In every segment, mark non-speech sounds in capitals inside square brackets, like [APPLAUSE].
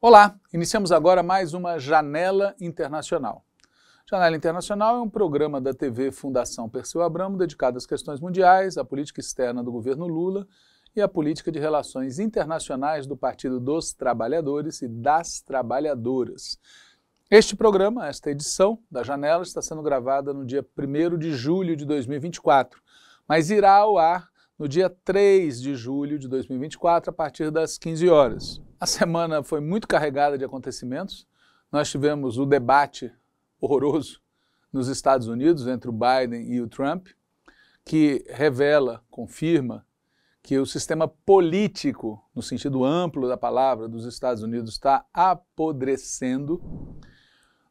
Olá, iniciamos agora mais uma Janela Internacional. Janela Internacional é um programa da TV Fundação Perseu Abramo dedicado às questões mundiais, à política externa do governo Lula e à política de relações internacionais do Partido dos Trabalhadores e das Trabalhadoras. Este programa, esta edição da Janela, está sendo gravada no dia 1 de julho de 2024, mas irá ao ar no dia 3 de julho de 2024, a partir das 15 horas. A semana foi muito carregada de acontecimentos. Nós tivemos o debate horroroso nos Estados Unidos entre o Biden e o Trump, que revela, confirma, que o sistema político, no sentido amplo da palavra, dos Estados Unidos está apodrecendo.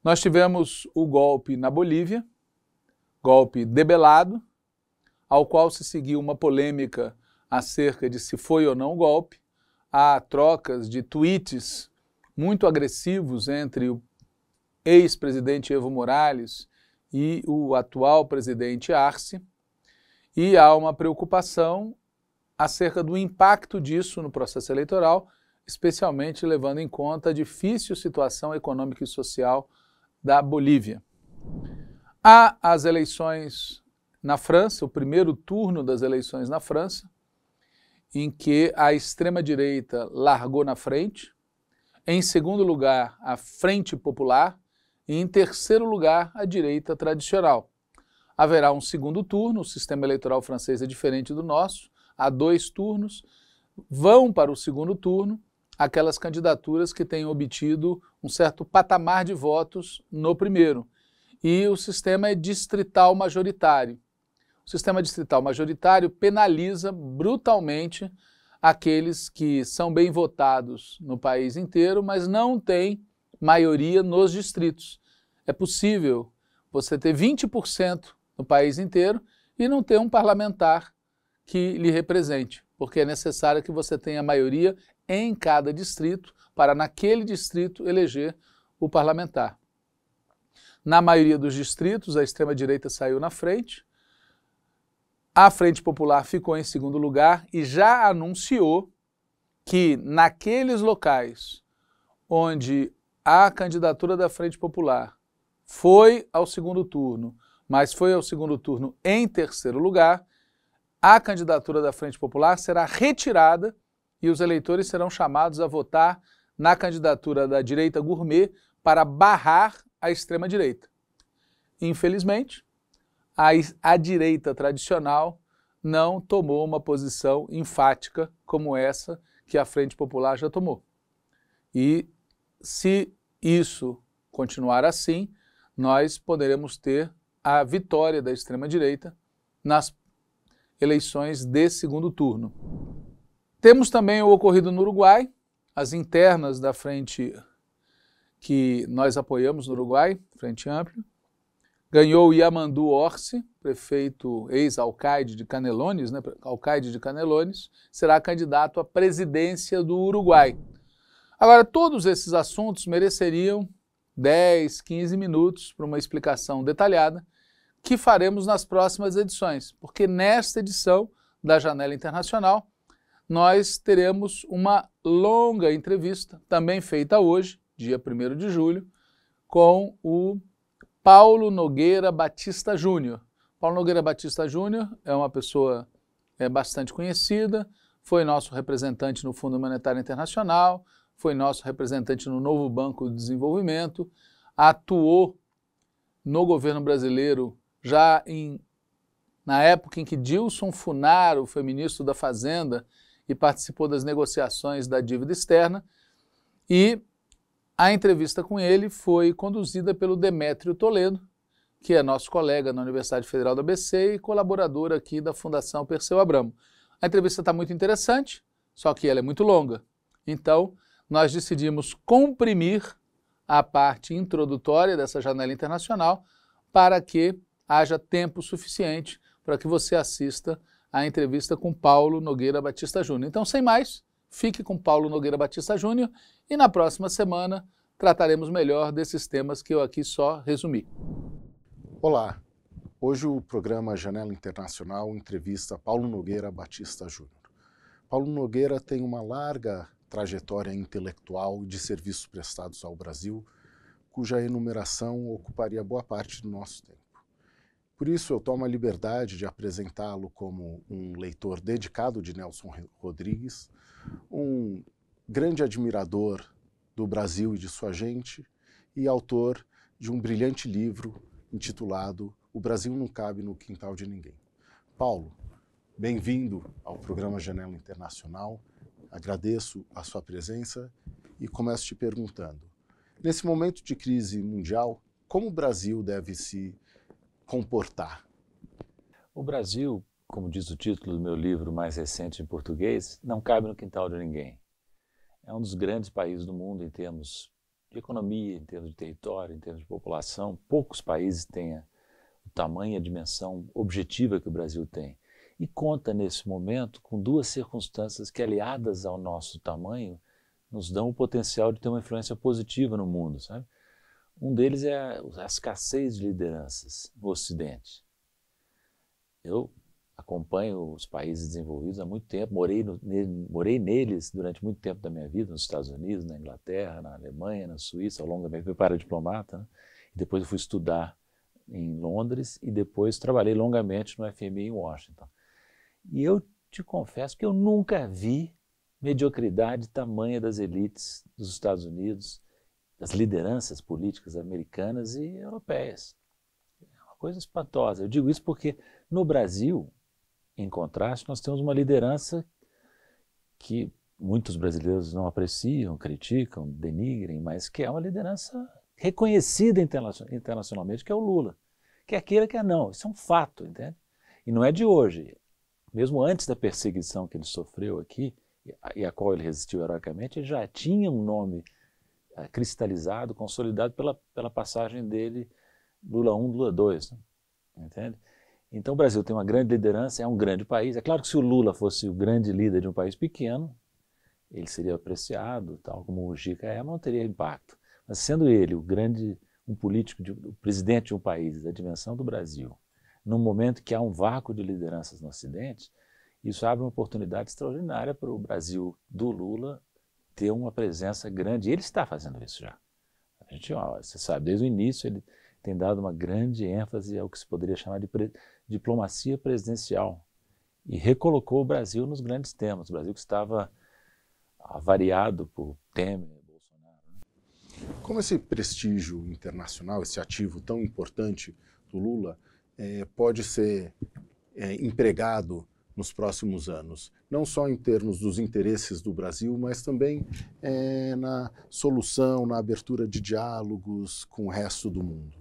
Nós tivemos o golpe na Bolívia, golpe debelado, ao qual se seguiu uma polêmica acerca de se foi ou não golpe. Há trocas de tweets muito agressivos entre o ex-presidente Evo Morales e o atual presidente Arce. E há uma preocupação acerca do impacto disso no processo eleitoral, especialmente levando em conta a difícil situação econômica e social da Bolívia. Há as eleições na França, o primeiro turno das eleições na França, em que a extrema-direita largou na frente, em segundo lugar, a Frente Popular, e em terceiro lugar, a direita tradicional. Haverá um segundo turno, o sistema eleitoral francês é diferente do nosso, há dois turnos. Vão para o segundo turno aquelas candidaturas que têm obtido um certo patamar de votos no primeiro. E o sistema é distrital majoritário o sistema distrital majoritário penaliza brutalmente aqueles que são bem votados no país inteiro, mas não têm maioria nos distritos. É possível você ter 20% no país inteiro e não ter um parlamentar que lhe represente, porque é necessário que você tenha maioria em cada distrito para naquele distrito eleger o parlamentar. Na maioria dos distritos, a extrema-direita saiu na frente, a Frente Popular ficou em segundo lugar e já anunciou que naqueles locais onde a candidatura da Frente Popular foi ao segundo turno, mas foi ao segundo turno em terceiro lugar, a candidatura da Frente Popular será retirada e os eleitores serão chamados a votar na candidatura da direita gourmet para barrar a extrema-direita. Infelizmente, a, a direita tradicional não tomou uma posição enfática como essa que a Frente Popular já tomou. E se isso continuar assim, nós poderemos ter a vitória da extrema-direita nas eleições de segundo turno. Temos também o ocorrido no Uruguai, as internas da frente que nós apoiamos no Uruguai, Frente Ampla, Ganhou Yamandu Orsi, prefeito ex-alcaide de Canelones, né, alcaide de Canelones, será candidato à presidência do Uruguai. Agora, todos esses assuntos mereceriam 10, 15 minutos para uma explicação detalhada, que faremos nas próximas edições, porque nesta edição da Janela Internacional nós teremos uma longa entrevista, também feita hoje, dia 1 de julho, com o Paulo Nogueira Batista Júnior. Paulo Nogueira Batista Júnior é uma pessoa é, bastante conhecida, foi nosso representante no Fundo Monetário Internacional, foi nosso representante no Novo Banco de Desenvolvimento, atuou no governo brasileiro já em, na época em que Dilson Funaro foi ministro da Fazenda e participou das negociações da dívida externa e a entrevista com ele foi conduzida pelo Demétrio Toledo, que é nosso colega na Universidade Federal da ABC e colaborador aqui da Fundação Perseu Abramo. A entrevista está muito interessante, só que ela é muito longa. Então, nós decidimos comprimir a parte introdutória dessa janela internacional para que haja tempo suficiente para que você assista à entrevista com Paulo Nogueira Batista Júnior. Então, sem mais, Fique com Paulo Nogueira Batista Júnior e na próxima semana trataremos melhor desses temas que eu aqui só resumi. Olá, hoje o programa Janela Internacional entrevista Paulo Nogueira Batista Júnior. Paulo Nogueira tem uma larga trajetória intelectual de serviços prestados ao Brasil, cuja enumeração ocuparia boa parte do nosso tempo. Por isso, eu tomo a liberdade de apresentá-lo como um leitor dedicado de Nelson Rodrigues, um grande admirador do Brasil e de sua gente, e autor de um brilhante livro intitulado O Brasil não cabe no quintal de ninguém. Paulo, bem-vindo ao programa Janela Internacional. Agradeço a sua presença e começo te perguntando: nesse momento de crise mundial, como o Brasil deve se comportar. O Brasil, como diz o título do meu livro mais recente em português, não cabe no quintal de ninguém. É um dos grandes países do mundo em termos de economia, em termos de território, em termos de população. Poucos países têm o tamanho e a dimensão objetiva que o Brasil tem. E conta, nesse momento, com duas circunstâncias que, aliadas ao nosso tamanho, nos dão o potencial de ter uma influência positiva no mundo. Sabe? Um deles é a, escassez de lideranças no Ocidente. Eu acompanho os países desenvolvidos há muito tempo, morei, no, ne, morei neles durante muito tempo da minha vida, nos Estados Unidos, na Inglaterra, na Alemanha, na Suíça, ao longo da minha vida, eu diplomata, né? e depois eu fui estudar em Londres e depois trabalhei longamente no FMI em Washington. E eu te confesso que eu nunca vi mediocridade tamanha das elites dos Estados Unidos, das lideranças políticas americanas e europeias. É uma coisa espantosa. Eu digo isso porque no Brasil, em contraste, nós temos uma liderança que muitos brasileiros não apreciam, criticam, denigrem, mas que é uma liderança reconhecida internacionalmente, que é o Lula. Que é aquele que é não. Isso é um fato, entende? E não é de hoje. Mesmo antes da perseguição que ele sofreu aqui, e a qual ele resistiu heroicamente, ele já tinha um nome é, cristalizado, consolidado pela, pela passagem dele Lula 1, Lula 2, né? entende? Então o Brasil tem uma grande liderança, é um grande país. É claro que se o Lula fosse o grande líder de um país pequeno, ele seria apreciado, tal como o Gica é, mas não teria impacto. Mas sendo ele o grande, um político, de, o presidente de um país da dimensão do Brasil, num momento que há um vácuo de lideranças no Ocidente, isso abre uma oportunidade extraordinária para o Brasil do Lula ter uma presença grande. ele está fazendo isso já. A gente, ó, você sabe, desde o início ele tem dado uma grande ênfase ao que se poderia chamar de pre diplomacia presidencial e recolocou o Brasil nos grandes temas. O Brasil que estava avariado por Temer, Bolsonaro. Né? Como esse prestígio internacional, esse ativo tão importante do Lula, é, pode ser é, empregado nos próximos anos, não só em termos dos interesses do Brasil, mas também é, na solução, na abertura de diálogos com o resto do mundo?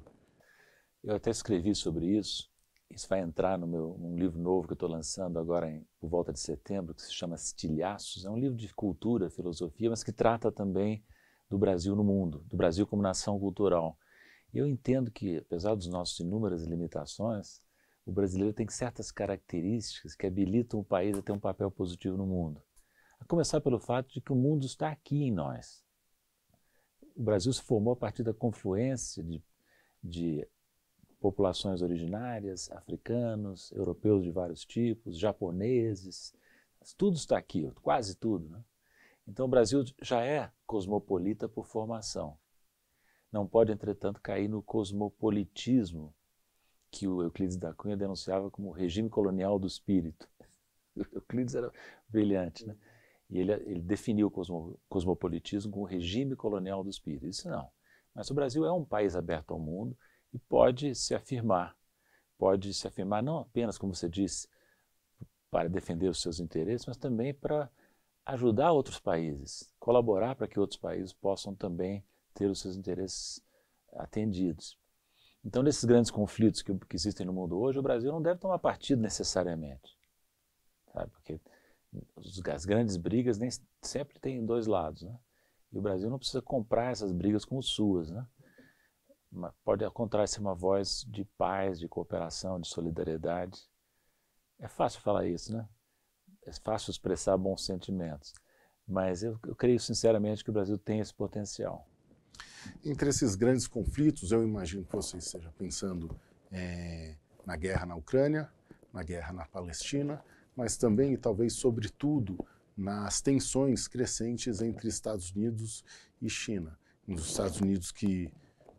Eu até escrevi sobre isso. Isso vai entrar no meu num livro novo que eu estou lançando agora em, por volta de setembro, que se chama Estilhaços. É um livro de cultura, filosofia, mas que trata também do Brasil no mundo, do Brasil como nação cultural. E eu entendo que, apesar dos nossos inúmeras limitações, o brasileiro tem certas características que habilitam o país a ter um papel positivo no mundo. A começar pelo fato de que o mundo está aqui em nós. O Brasil se formou a partir da confluência de, de populações originárias, africanos, europeus de vários tipos, japoneses, tudo está aqui, quase tudo. Né? Então o Brasil já é cosmopolita por formação. Não pode, entretanto, cair no cosmopolitismo que o Euclides da Cunha denunciava como o regime colonial do espírito. [LAUGHS] Euclides era brilhante, né? E ele, ele definiu o cosmo, cosmopolitismo como o regime colonial do espírito. Isso não, mas o Brasil é um país aberto ao mundo e pode se afirmar, pode se afirmar não apenas, como você disse, para defender os seus interesses, mas também para ajudar outros países, colaborar para que outros países possam também ter os seus interesses atendidos. Então, nesses grandes conflitos que, que, existem no mundo hoje, o Brasil não deve tomar partido necessariamente. Sabe? Porque as grandes brigas nem, sempre têm dois lados. Né? E o Brasil não precisa comprar essas brigas como suas. Né? Pode, encontrar ser uma voz de paz, de cooperação, de solidariedade. É fácil falar isso, né? É fácil expressar bons sentimentos. Mas eu, eu creio sinceramente que o Brasil tem esse potencial. Entre esses grandes conflitos, eu imagino que você esteja pensando é, na guerra na Ucrânia, na guerra na Palestina, mas também e talvez sobretudo nas tensões crescentes entre Estados Unidos e China. Os Estados Unidos que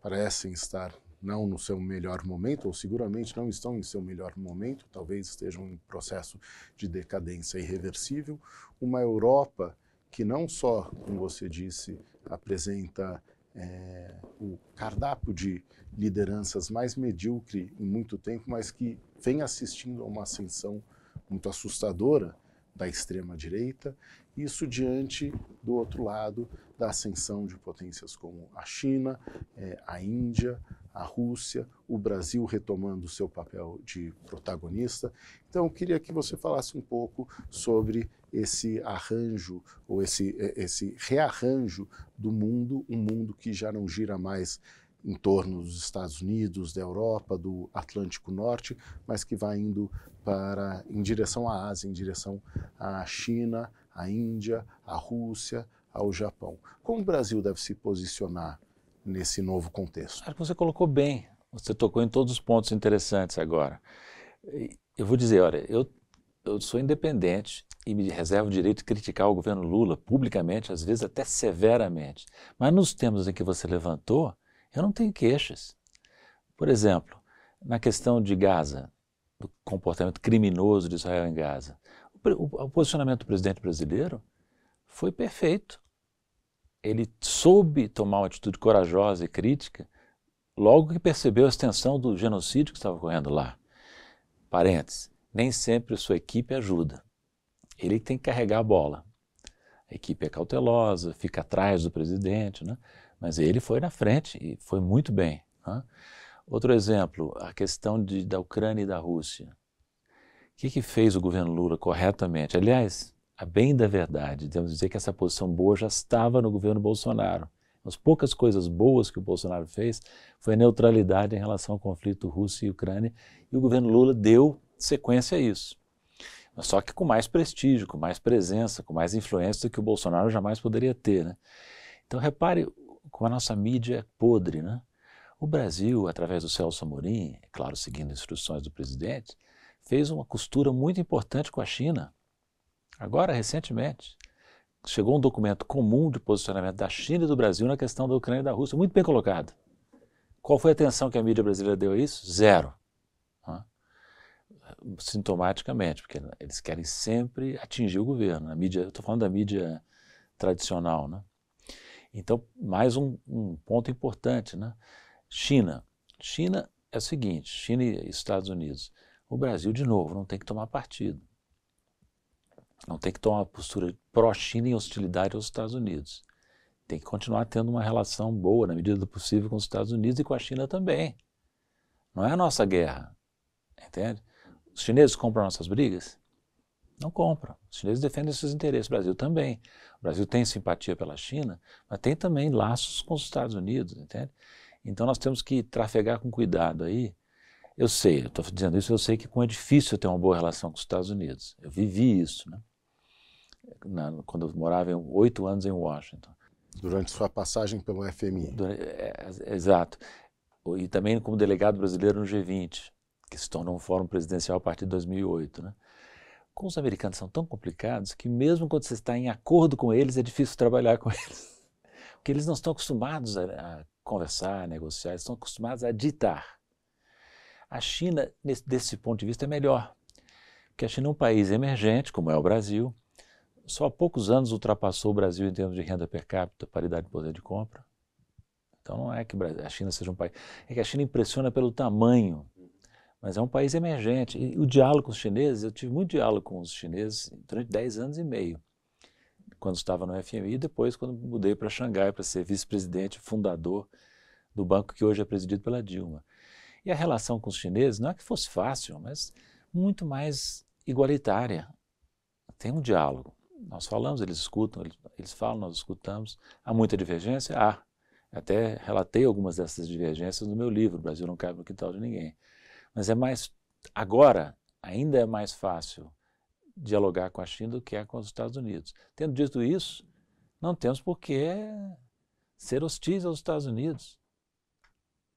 parecem estar não no seu melhor momento, ou seguramente não estão em seu melhor momento, talvez estejam em processo de decadência irreversível. Uma Europa que não só, como você disse, apresenta é, o cardápio de lideranças mais medíocre em muito tempo, mas que vem assistindo a uma ascensão muito assustadora da extrema-direita, isso diante do outro lado da ascensão de potências como a China, é, a Índia, a Rússia, o Brasil retomando o seu papel de protagonista. Então, eu queria que você falasse um pouco sobre esse arranjo ou esse, é, esse rearranjo do mundo, um mundo que já não gira mais em torno dos Estados Unidos, da Europa, do Atlântico Norte, mas que vai indo para em direção à Ásia, em direção à China, à Índia, à Rússia, ao Japão. Como o Brasil deve se posicionar nesse novo contexto. você colocou bem, você tocou em todos os pontos interessantes agora. Eu vou dizer, olha, eu, eu sou independente e me reservo o direito de criticar o governo Lula publicamente, às vezes até severamente. Mas nos temas em que você levantou, eu não tenho queixas. Por exemplo, na questão de Gaza, do comportamento criminoso de Israel em Gaza, o, o, o posicionamento do presidente brasileiro foi perfeito ele soube tomar uma atitude corajosa e crítica logo que percebeu a extensão do genocídio que estava ocorrendo lá. Parênteses, nem sempre sua equipe ajuda. Ele tem que carregar a bola. A equipe é cautelosa, fica atrás do presidente, né? mas ele foi na frente e foi muito bem. Né? Outro exemplo, a questão de, da Ucrânia e da Rússia. O que, que fez o governo Lula corretamente? Aliás, a bem da verdade, devemos dizer que essa posição boa já estava no governo Bolsonaro. As poucas coisas boas que o Bolsonaro fez foi a neutralidade em relação ao conflito russo e Ucrânia, e o governo Lula deu sequência a isso. Mas só que com mais prestígio, com mais presença, com mais influência do que o Bolsonaro jamais poderia ter. Né? Então repare como a nossa mídia é podre. Né? O Brasil, através do Celso Amorim, é claro, seguindo instruções do presidente, fez uma costura muito importante com a China Agora, recentemente, chegou um documento comum de posicionamento da China e do Brasil na questão da Ucrânia e da Rússia, muito bem colocado. Qual foi a atenção que a mídia brasileira deu a isso? Zero. Sintomaticamente, porque eles querem sempre atingir o governo. A mídia, eu estou falando da mídia tradicional. Né? Então, mais um, um ponto importante. Né? China. China é o seguinte: China e Estados Unidos. O Brasil, de novo, não tem que tomar partido. Não tem que tomar uma postura pró-China e hostilidade aos Estados Unidos. Tem que continuar tendo uma relação boa, na medida do possível, com os Estados Unidos e com a China também. Não é a nossa guerra, entende? Os chineses compram nossas brigas? Não compram. Os chineses defendem seus interesses, o Brasil também. O Brasil tem simpatia pela China, mas tem também laços com os Estados Unidos, entende? Então nós temos que trafegar com cuidado aí eu sei, estou dizendo isso, eu sei que como é difícil ter uma boa relação com os Estados Unidos. Eu vivi isso, né? Na, quando eu morava oito anos em Washington. Durante sua passagem pelo FMI. é, é, exato. E também como delegado brasileiro no G20, que se tornou um fórum presidencial a partir de 2008. Né? Com os americanos são tão complicados que mesmo quando você está em acordo com eles, é difícil trabalhar com eles. [LAUGHS] Porque eles não estão acostumados a, a conversar, a negociar, eles estão acostumados a ditar. A China, desse ponto de vista, é melhor, porque a China é um país emergente, como é o Brasil, só há poucos anos ultrapassou o Brasil em termos de renda per capita, paridade de poder de compra. Então não é que a China seja um país. É que a China impressiona pelo tamanho, mas é um país emergente. E o diálogo com os chineses, eu tive muito diálogo com os chineses durante 10 anos e meio, quando estava no FMI e depois quando mudei para Xangai para ser vice-presidente, fundador do banco que hoje é presidido pela Dilma. E a relação com os chineses não é que fosse fácil, mas muito mais igualitária. Tem um diálogo. Nós falamos, eles escutam, eles falam, nós escutamos. Há muita divergência? Há. Até relatei algumas dessas divergências no meu livro, Brasil não cabe no quintal de ninguém. Mas é mais, agora, ainda é mais fácil dialogar com a China do que é com os Estados Unidos. Tendo dito isso, não temos por que ser hostis aos Estados Unidos.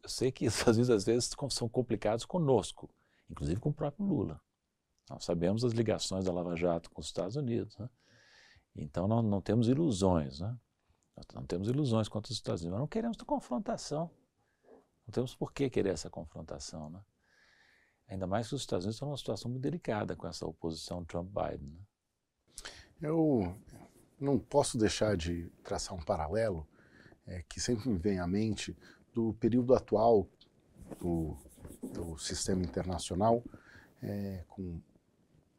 Eu sei que essas [LAUGHS] vezes, às vezes são complicados conosco, inclusive com o próprio Lula. Nós sabemos as ligações da Lava Jato com os Estados Unidos. Né? Então, nós não temos ilusões. Né? Nós não temos ilusões contra os Estados Unidos. Nós não queremos confrontação. Não temos por que querer essa confrontação. Né? Ainda mais que os Estados Unidos estão numa situação muito delicada com essa oposição Trump-Biden. Né? Eu não posso deixar de traçar um paralelo é, que sempre me vem à mente do período atual do, do sistema internacional, é, com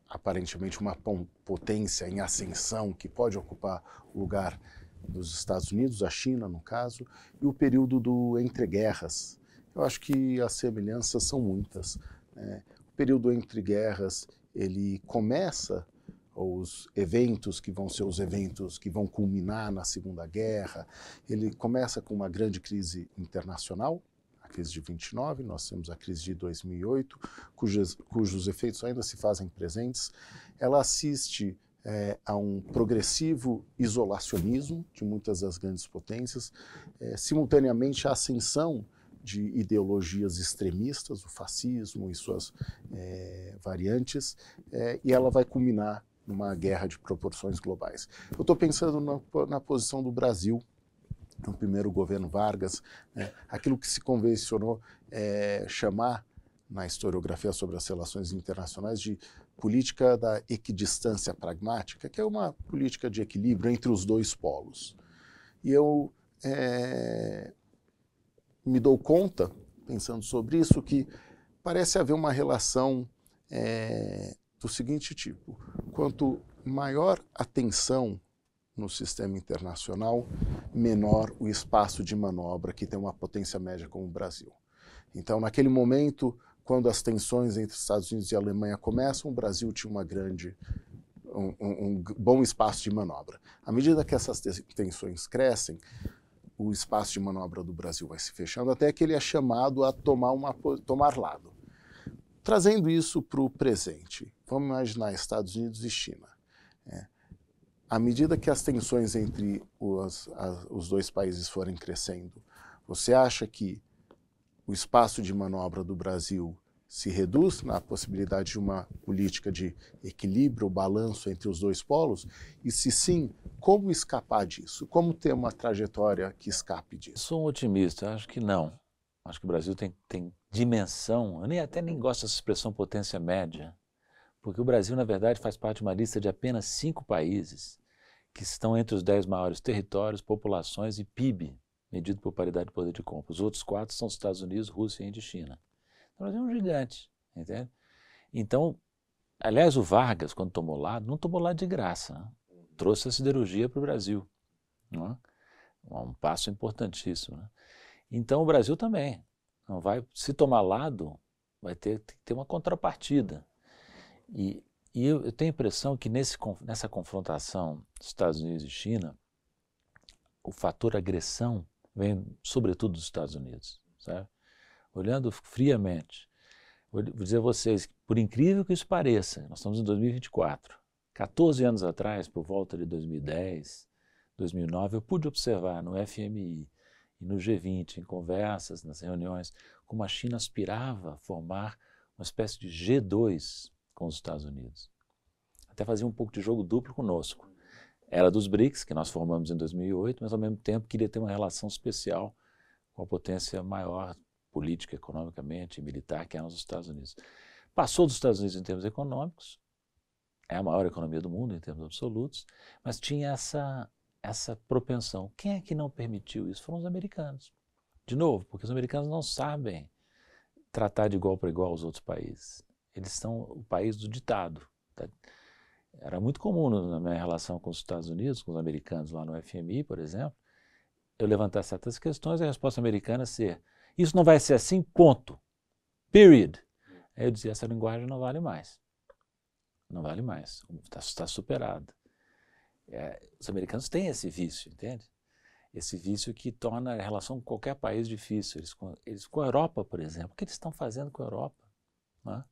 aparentemente uma potência em ascensão que pode ocupar o lugar dos Estados Unidos, a China, no caso, e o período do entre guerras, Eu acho que as semelhanças são muitas. Né? O período entre guerras ele começa os eventos que vão ser os eventos que vão culminar na Segunda Guerra. Ele começa com uma grande crise internacional, a crise de 29, nós temos a crise de 2008, cujos, cujos efeitos ainda se fazem presentes. Ela assiste é, a um progressivo isolacionismo de muitas das grandes potências, é, simultaneamente à ascensão de ideologias extremistas, o fascismo e suas é, variantes, é, e ela vai culminar numa guerra de proporções globais. Eu estou pensando na, na, posição do Brasil no primeiro governo Vargas, né? aquilo que se convencionou é, chamar na historiografia sobre as relações internacionais de política da equidistância pragmática, que é uma política de equilíbrio entre os dois polos. E eu é, me dou conta, pensando sobre isso, que parece haver uma relação é, do seguinte tipo: Quanto maior a tensão no sistema internacional, menor o espaço de manobra que tem uma potência média como o Brasil. Então, naquele momento, quando as tensões entre Estados Unidos e Alemanha começam, o Brasil tinha uma grande um, um, um, bom espaço de manobra. À medida que essas tensões crescem, o espaço de manobra do Brasil vai se fechando até que ele é chamado a tomar, uma, tomar lado. Trazendo isso para o presente, vamos imaginar Estados Unidos e China. É, à medida que as tensões entre os, as, os dois países forem crescendo, você acha que o espaço de manobra do Brasil se reduz na possibilidade de uma política de equilíbrio, balanço entre os dois polos? E se sim, como escapar disso? Como ter uma trajetória que escape disso? Sou um otimista, acho que não. Acho que o Brasil tem, tem dimensão, eu nem, até nem gosto dessa expressão potência média, porque o Brasil, na verdade, faz parte de uma lista de apenas cinco países que estão entre os dez maiores territórios, populações e PIB, medido por paridade de poder de compra. Os outros quatro são os Estados Unidos, Rússia, Índia e China. O Brasil é um gigante, entende? Então, aliás, o Vargas, quando tomou lá, não tomou lá de graça. Né? Trouxe a siderurgia para o Brasil. É? Um passo importantíssimo. Né? Então, o Brasil também. Não vai se tomar lado, vai ter que ter uma contrapartida. E, e eu, eu, tenho a impressão que nesse, nessa confrontação Estados Unidos e China, o fator agressão vem sobretudo dos Estados Unidos, sabe? Olhando friamente, vou dizer a vocês, por incrível que isso pareça, nós estamos em 2024. 14 anos atrás, por volta de 2010, 2009, eu pude observar no FMI e no G20, em conversas, nas reuniões, como a China aspirava a formar uma espécie de G2 com os Estados Unidos. Até fazia um pouco de jogo duplo conosco. Era dos BRICS, que nós formamos em 2008, mas ao mesmo tempo queria ter uma relação especial com a potência maior política, economicamente e militar que eram os Estados Unidos. Passou dos Estados Unidos em termos econômicos, é a maior economia do mundo em termos absolutos, mas tinha essa essa propensão. Quem é que não permitiu isso? Foram os americanos. De novo, porque os americanos não sabem tratar de igual para igual os outros países. Eles são o país do ditado. Tá? Era muito comum na minha relação com os Estados Unidos, com os americanos lá no FMI, por exemplo, eu levantar certas questões e a resposta americana ser: isso não vai ser assim, ponto. Period. Aí eu dizia: essa linguagem não vale mais. Não vale mais. Está tá superada. É, os americanos têm esse vício, entende? Esse vício que torna a relação com qualquer país difícil. Eles com, eles, com a Europa, por exemplo, o que eles estão fazendo com a Europa? Né?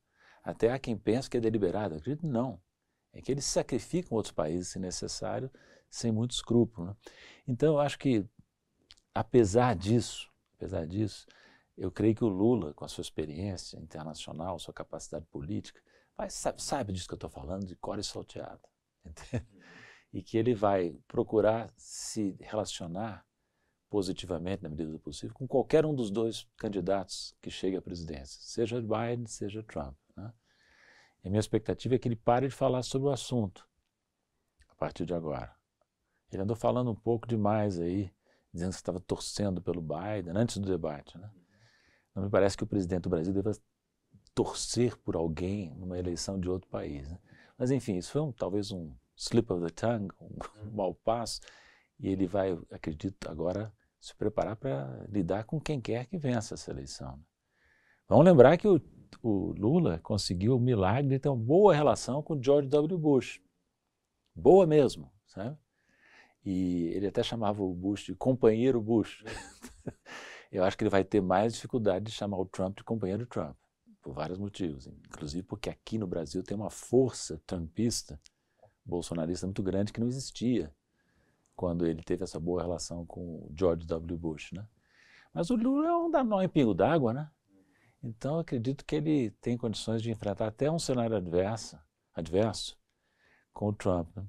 Até há quem pense que é deliberado. Eu acredito não. É que eles sacrificam outros países, se necessário, sem muito escrúpulo. Né? Então, eu acho que, apesar disso, apesar disso, eu creio que o Lula, com a sua experiência internacional, sua capacidade política, vai, sabe, sabe disso que eu estou falando, de cor e salteado. [LAUGHS] Entende? e que ele vai procurar se relacionar positivamente, na medida do possível, com qualquer um dos dois candidatos que chegue à presidência, seja Biden, seja Trump. Né? E a minha expectativa é que ele pare de falar sobre o assunto a partir de agora. Ele andou falando um pouco demais aí, dizendo que estava torcendo pelo Biden antes do debate. Né? Uhum. Não me parece que o presidente do Brasil deva torcer por alguém numa eleição de outro país. Né? Mas, enfim, isso foi um, talvez um slip of the tongue, [LAUGHS] um uhum. mau passo, e ele vai, acredito, agora se preparar para lidar com quem quer que vença essa eleição. Né? Vamos lembrar que o, o Lula conseguiu o milagre de ter uma boa relação com George W. Bush. Boa mesmo, sabe? E ele até chamava o Bush de companheiro Bush. [LAUGHS] Eu acho que ele vai ter mais dificuldade de chamar o Trump de companheiro Trump, por vários motivos, inclusive porque aqui no Brasil tem uma força trumpista bolsonarista muito grande que não existia quando ele teve essa boa relação com George W. Bush, né? Mas o Lula é um danão em é pingo d'água, né? Então acredito que ele tem condições de enfrentar até um cenário adverso, adverso com o Trump. Né?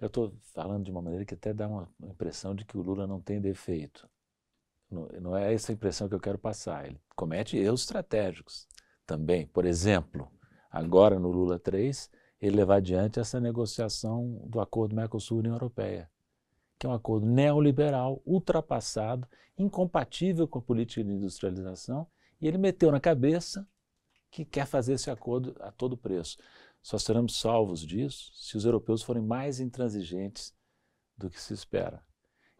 Eu estou falando de uma maneira que até dá uma impressão de que o Lula não tem defeito. Não, não é essa impressão que eu quero passar. Ele comete erros estratégicos também. Por exemplo, agora no Lula 3, ele levar adiante essa negociação do acordo Mercosul-União Europeia, que é um acordo neoliberal, ultrapassado, incompatível com a política de industrialização, e ele meteu na cabeça que quer fazer esse acordo a todo preço. Só seremos salvos disso se os europeus forem mais intransigentes do que se espera.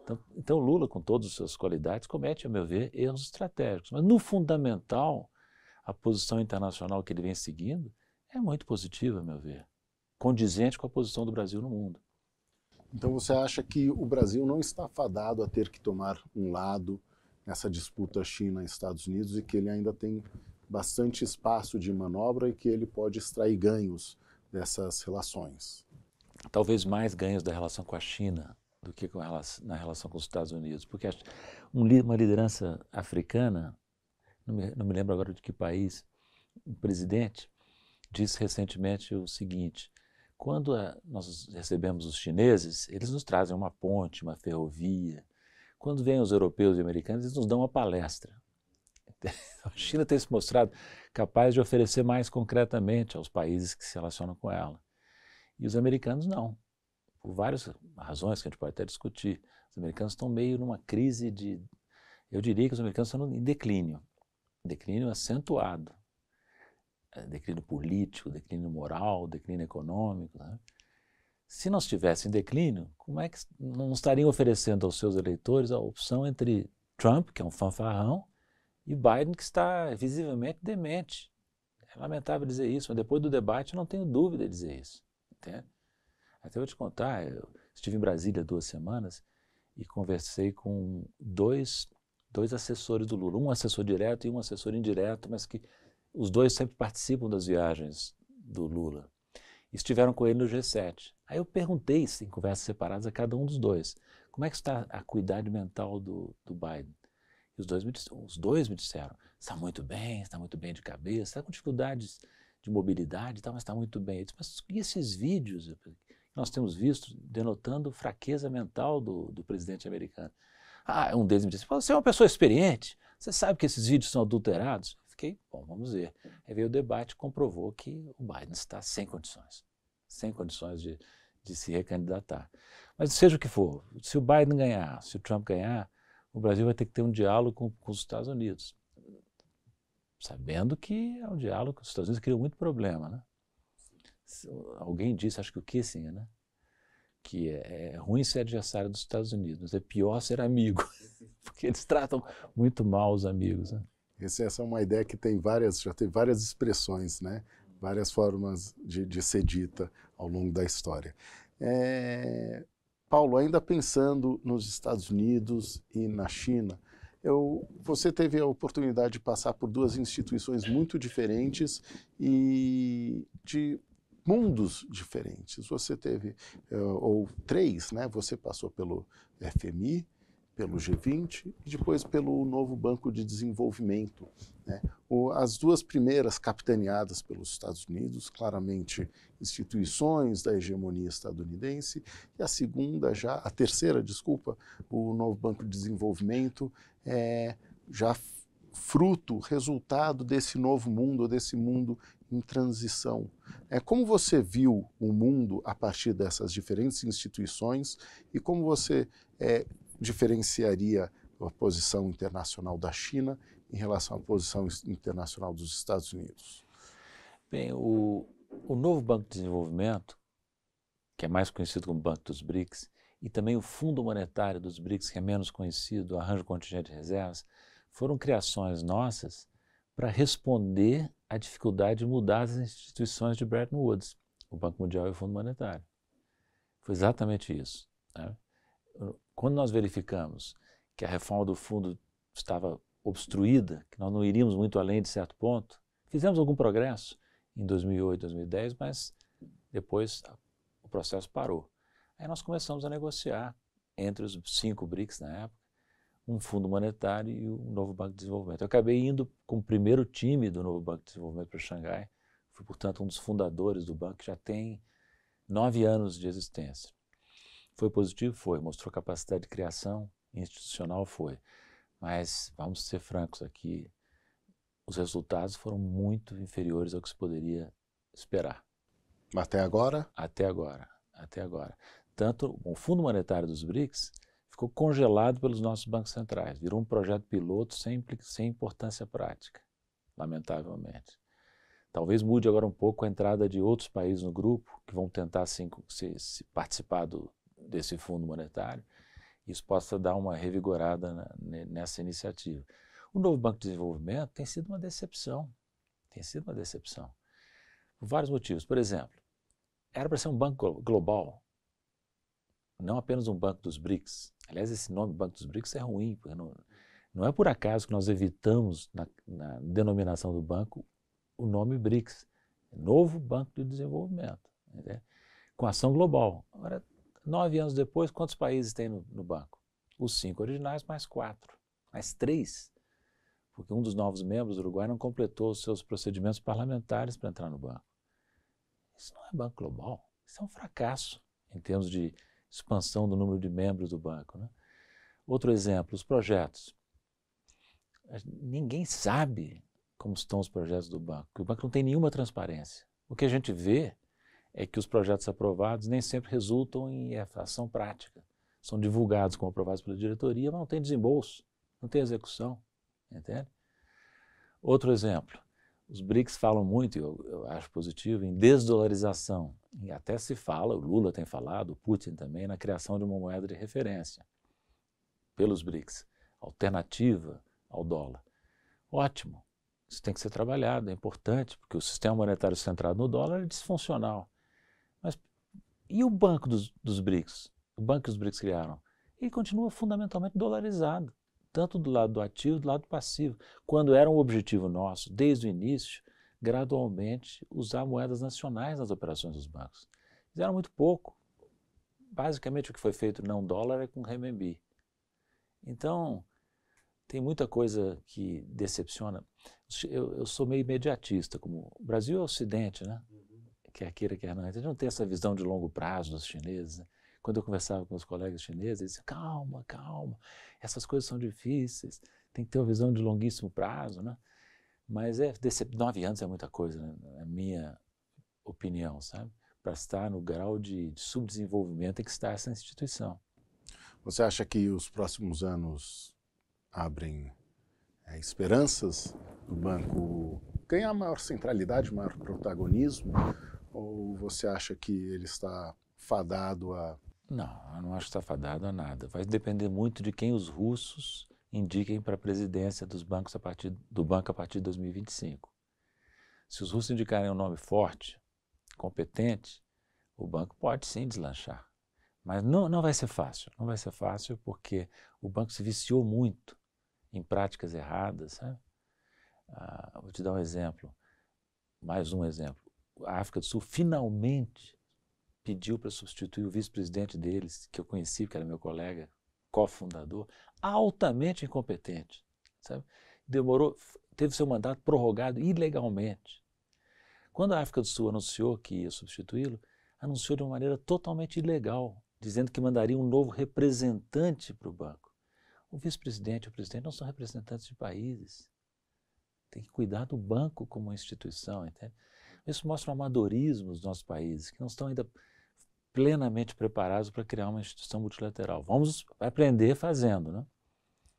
Então, então Lula, com todas as suas qualidades, comete, a meu ver, erros estratégicos. Mas, no fundamental, a posição internacional que ele vem seguindo é muito positiva, a meu ver condizente com a posição do Brasil no mundo. Então você acha que o Brasil não está fadado a ter que tomar um lado nessa disputa China-Estados Unidos e que ele ainda tem bastante espaço de manobra e que ele pode extrair ganhos dessas relações? Talvez mais ganhos da relação com a China do que relação, na relação com os Estados Unidos, porque uma liderança africana, não me, não me lembro agora de que país, um presidente, disse recentemente o seguinte: quando a, eh, nós recebemos os chineses, eles nos trazem uma ponte, uma ferrovia. Quando vêm os europeus e americanos, eles nos dão uma palestra. [LAUGHS] A China tem se mostrado capaz de oferecer mais concretamente aos países que se relacionam com ela. E os americanos não, por várias razões que a gente pode até discutir. Os americanos estão meio numa crise de. Eu diria que os americanos estão em declínio declínio acentuado. Eh, declínio político, declínio moral, declínio econômico. Né? Se não estivesse em declínio, como é que não estariam oferecendo aos seus eleitores a opção entre Trump, que é um fanfarrão, e Biden, que está visivelmente demente? É lamentável dizer isso, mas depois do debate eu não tenho dúvida de dizer isso. Entende? Até vou te contar, eu estive em Brasília duas semanas e conversei com dois, dois assessores do Lula, um assessor direto e um assessor indireto, mas que os dois sempre participam das viagens do Lula. Estiveram com ele no G7. Aí eu perguntei, em conversas separadas, a cada um dos dois, como é que está a cuidade mental do, do Biden? E os dois, me, os dois me disseram, está muito bem, está muito bem de cabeça, está com dificuldades de mobilidade e tal, mas está muito bem. Eu disse, mas e esses vídeos que nós temos visto denotando fraqueza mental do, do presidente americano? Ah, um deles me disse, você é uma pessoa experiente, você sabe que esses vídeos são adulterados? fiquei, bom, vamos ver. Aí veio o debate comprovou que o Biden está sem condições, sem condições de, de se recandidatar. Mas seja o que for, se o Biden ganhar, se o Trump ganhar, o Brasil vai ter que ter um diálogo com, com os Estados Unidos. Sabendo que é um diálogo que os Estados Unidos criou muito problema, né? Alguém disse, acho que o Kissinger, né? que é, é, ruim ser adversário dos Estados Unidos, é pior ser amigo, [LAUGHS] porque eles tratam muito mal os amigos. Né? Esse, essa é uma ideia que tem várias, já tem várias expressões, né? várias formas de, de ser dita ao longo da história. É, Paulo, ainda pensando nos Estados Unidos e na China, eu, você teve a oportunidade de passar por duas instituições muito diferentes e de mundos diferentes. Você teve, eh, ou três, né? Você passou pelo FMI, pelo G20 e depois pelo novo Banco de Desenvolvimento. Né? as duas primeiras capitaneadas pelos Estados Unidos, claramente instituições da hegemonia estadunidense, e a segunda já, a terceira, desculpa, o novo Banco de Desenvolvimento, é, já fruto, resultado desse novo mundo, desse mundo em transição. É como você viu o mundo a partir dessas diferentes instituições e como você é, diferenciaria a posição internacional da China em relação à posição internacional dos Estados Unidos? Bem, o, o novo Banco de Desenvolvimento, que é mais conhecido como Banco dos BRICS, e também o Fundo Monetário dos BRICS, que é menos conhecido, o Arranjo Contingente de Reservas, foram criações nossas para responder à dificuldade de mudar as instituições de Bretton Woods, o Banco Mundial e o Fundo Monetário. Foi exatamente isso. Né? Quando nós verificamos que a reforma do fundo estava obstruída, que nós não iríamos muito além de certo ponto, fizemos algum progresso em 2008, 2010, mas depois o processo parou. Aí nós começamos a negociar entre os cinco BRICS na época, um fundo monetário e um novo Banco de Desenvolvimento. Eu acabei indo com o primeiro time do novo Banco de Desenvolvimento para Xangai, fui, portanto, um dos fundadores do banco que já tem nove anos de existência. Foi positivo? Foi. Mostrou capacidade de criação institucional? Foi. Mas, vamos ser francos aqui, os resultados foram muito inferiores ao que se poderia esperar. Até agora? Até agora, até agora. Tanto o Fundo Monetário dos BRICS ficou congelado pelos nossos bancos centrais, virou um projeto piloto sem, sem importância prática, lamentavelmente. Talvez mude agora um pouco a entrada de outros países no grupo, que vão tentar assim, se, se participar do, desse fundo monetário, isso possa dar uma revigorada na, nessa iniciativa. O novo Banco de Desenvolvimento tem sido uma decepção, tem sido uma decepção, por vários motivos. Por exemplo, era para ser um banco global, não apenas um banco dos BRICS. Aliás, esse nome Banco dos BRICS é ruim, porque não, não é por acaso que nós evitamos na, na denominação do banco o nome BRICS, Novo Banco de Desenvolvimento, né? com ação global. Agora, Nove anos depois, quantos países tem no, no banco? Os cinco originais mais quatro, mais três, porque um dos novos membros do Uruguai não completou os seus procedimentos parlamentares para entrar no banco. Isso não é banco global, isso é um fracasso em termos de expansão do número de membros do banco. Né? Outro exemplo, os projetos. Ninguém sabe como estão os projetos do banco, o banco não tem nenhuma transparência. O que a gente vê é que os projetos aprovados nem sempre resultam em é, ação prática. São divulgados como aprovados pela diretoria, mas não tem desembolso, não tem execução, entende? Outro exemplo, os BRICS falam muito, eu, eu acho positivo, em desdolarização. E até se fala, o Lula tem falado, o Putin também, na criação de uma moeda de referência pelos BRICS, alternativa ao dólar. Ótimo, isso tem que ser trabalhado, é importante, porque o sistema monetário centrado no dólar é disfuncional. E o banco dos, dos BRICS? O banco que os BRICS criaram? Ele continua fundamentalmente dolarizado, tanto do lado do ativo do lado do passivo. Quando era um objetivo nosso, desde o início, gradualmente usar moedas nacionais nas operações dos bancos. Fizeram muito pouco. Basicamente, o que foi feito não dólar é com renminbi. Então, tem muita coisa que decepciona. Eu, eu, sou meio imediatista, como o Brasil é o ocidente, né? quer queira, é quer não, eles não têm essa visão de longo prazo dos chineses. Né? Quando eu conversava com os colegas chineses, eles diziam, calma, calma, essas coisas são difíceis, tem que ter uma visão de longuíssimo prazo, né? Mas é, nove anos é muita coisa, né? na é minha opinião, sabe? Para estar no grau de, de subdesenvolvimento em que está essa instituição. Você acha que os próximos anos abrem é, esperanças do banco ganhar maior centralidade, maior protagonismo ou você acha que ele está fadado a. Não, eu não acho que está fadado a nada. Vai depender muito de quem os russos indiquem para a presidência dos bancos a partir, do banco a partir de 2025. Se os russos indicarem um nome forte, competente, o banco pode sim deslanchar. Mas não, não vai ser fácil. Não vai ser fácil porque o banco se viciou muito em práticas erradas. Né? Ah, vou te dar um exemplo, mais um exemplo a África do Sul finalmente pediu para substituir o vice-presidente deles, que eu conheci, que era meu colega, cofundador, altamente incompetente. Sabe? Demorou, teve seu mandato prorrogado ilegalmente. Quando a África do Sul anunciou que ia substituí-lo, anunciou de uma maneira totalmente ilegal, dizendo que mandaria um novo representante para o banco. O vice-presidente e o presidente não são representantes de países. Tem que cuidar do banco como instituição, entende? Isso mostra o amadorismo dos nossos países, que não estão ainda plenamente preparados para criar uma instituição multilateral. Vamos aprender fazendo, né?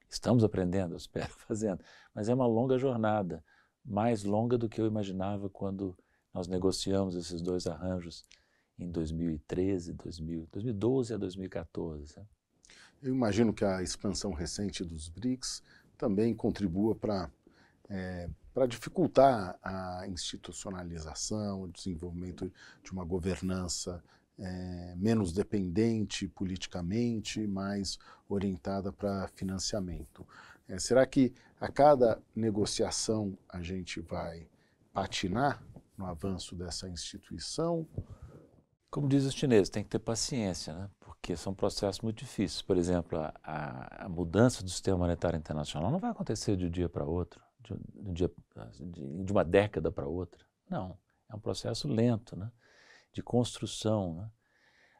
Estamos aprendendo, eu espero, [LAUGHS] fazendo. Mas é uma longa jornada, mais longa do que eu imaginava quando nós negociamos esses dois arranjos em 2013, 2000, 2012 a 2014. Né? Eu imagino que a expansão recente dos BRICS também contribua para é, para dificultar a institucionalização, o desenvolvimento de uma governança é, menos dependente politicamente, mais orientada para financiamento. É, será que a cada negociação a gente vai patinar no avanço dessa instituição? Como diz os chineses, tem que ter paciência, né? porque são processos muito difíceis. Por exemplo, a, a mudança do sistema monetário internacional não vai acontecer de um dia para outro de, de, de uma década para outra. Não, é um processo lento, né? de construção. Né?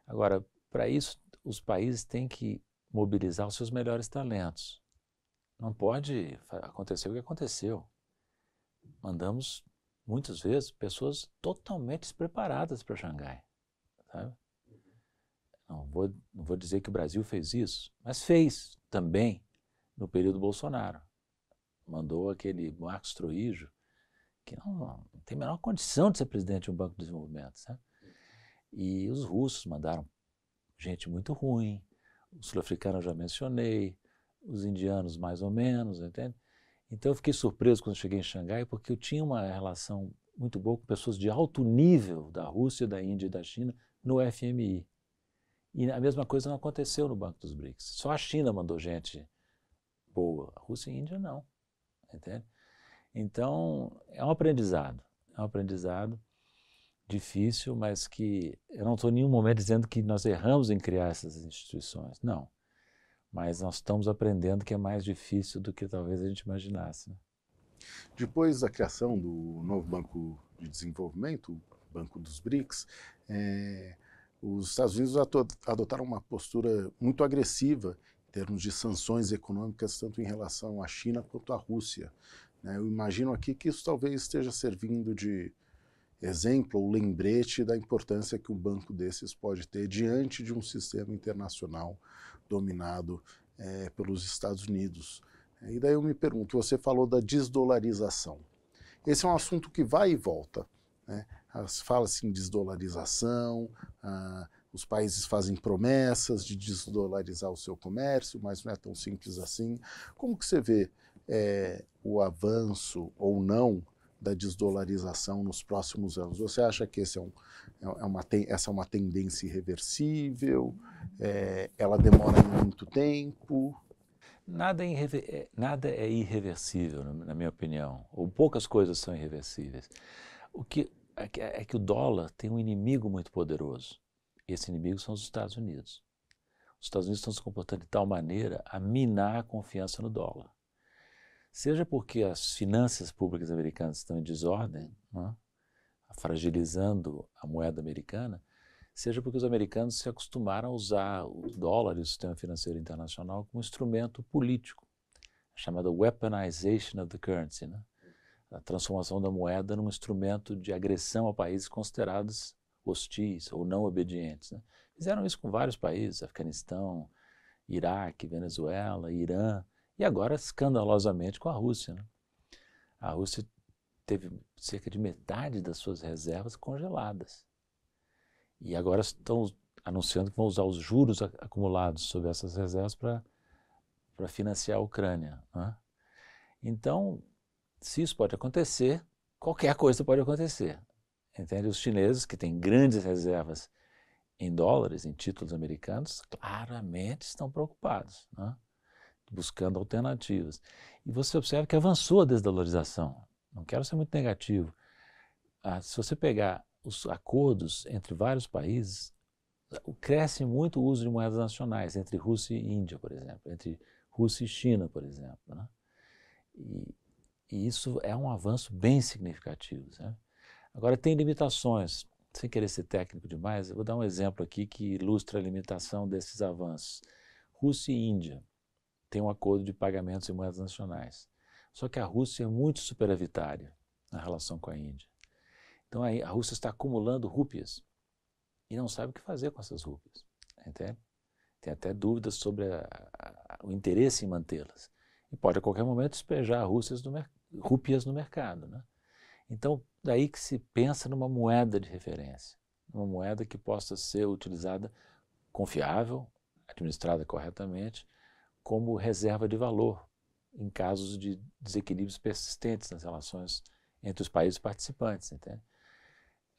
Agora, para isso, os países têm que mobilizar os seus melhores talentos. Não pode acontecer o que aconteceu. Mandamos, muitas vezes, pessoas totalmente despreparadas para Xangai. Sabe? Não, vou, não vou dizer que o Brasil fez isso, mas fez também no período Bolsonaro mandou aquele Marcos Troijo, que não, não tem a menor condição de ser presidente de um banco de desenvolvimento. Sabe? E os russos mandaram gente muito ruim, os sul-africanos já mencionei, os indianos mais ou menos, entende? Então eu fiquei surpreso quando cheguei em Xangai, porque eu tinha uma relação muito boa com pessoas de alto nível da Rússia, da Índia e da China no FMI. E a mesma coisa não aconteceu no Banco dos BRICS. Só a China mandou gente boa, a Rússia e a Índia não entende? Então, é um aprendizado, é um aprendizado difícil, mas que eu não estou em nenhum momento dizendo que nós erramos em criar essas instituições, não. Mas nós estamos aprendendo que é mais difícil do que talvez a gente imaginasse. Né? Depois da criação do novo Banco de Desenvolvimento, o Banco dos BRICS, é, os Estados Unidos adotaram uma postura muito agressiva termos de sanções econômicas, tanto em relação à China quanto à Rússia. Né? Eu imagino aqui que isso talvez esteja servindo de exemplo ou lembrete da importância que um banco desses pode ter diante de um sistema internacional dominado é, pelos Estados Unidos. E daí eu me pergunto, você falou da desdolarização. Esse é um assunto que vai e volta. Né? Fala-se em desdolarização, ah, os países fazem promessas de desdolarizar o seu comércio, mas não é tão simples assim. Como que você vê é, o avanço ou não da desdolarização nos próximos anos? Você acha que é um, é uma, essa é uma tendência irreversível? É, ela demora muito tempo? Nada, é é, nada é irreversível, na minha opinião, ou poucas coisas são irreversíveis. O que é que é o dólar tem um inimigo muito poderoso, esse inimigo são os Estados Unidos. Os Estados Unidos estão se comportando de tal maneira a minar a confiança no dólar. Seja porque as finanças públicas americanas estão em desordem, né, fragilizando a moeda americana, seja porque os americanos se acostumaram a usar o dólar e o sistema financeiro internacional como instrumento político, chamada weaponization of the currency, né? a transformação da moeda num instrumento de agressão a países considerados hostis ou não obedientes. Né? Fizeram isso com vários países, Afeganistão, Iraque, Venezuela, Irã e agora escandalosamente com a Rússia. Né? A Rússia teve cerca de metade das suas reservas congeladas. E agora estão anunciando que vão usar os juros acumulados sobre essas reservas para financiar a Ucrânia. Né? Então, se isso pode acontecer, qualquer coisa pode acontecer. Entende? Os chineses, que têm grandes reservas em dólares, em títulos americanos, claramente estão preocupados, né? buscando alternativas. E você observa que avançou a desdolarização. Não quero ser muito negativo. Ah, se você pegar os acordos entre vários países, cresce muito o uso de moedas nacionais, entre Rússia e Índia, por exemplo, entre Rússia e China, por exemplo. Né? E, e, isso é um avanço bem significativo. Sabe? Agora, tem limitações. Sem querer ser técnico demais, eu vou dar um exemplo aqui que ilustra a limitação desses avanços. Rússia e Índia têm um acordo de pagamentos em moedas nacionais. Só que a Rússia é muito superavitária na relação com a Índia. Então a Rússia está acumulando rúpias e não sabe o que fazer com essas rúpias. Entende? Tem até dúvidas sobre a, a, o interesse em mantê-las. E pode a qualquer momento despejar rúpias no, mer rúpias no mercado. Né? Então, daí que se pensa numa moeda de referência, uma moeda que possa ser utilizada confiável, administrada corretamente, como reserva de valor em casos de desequilíbrios persistentes nas relações entre os países participantes. Entende?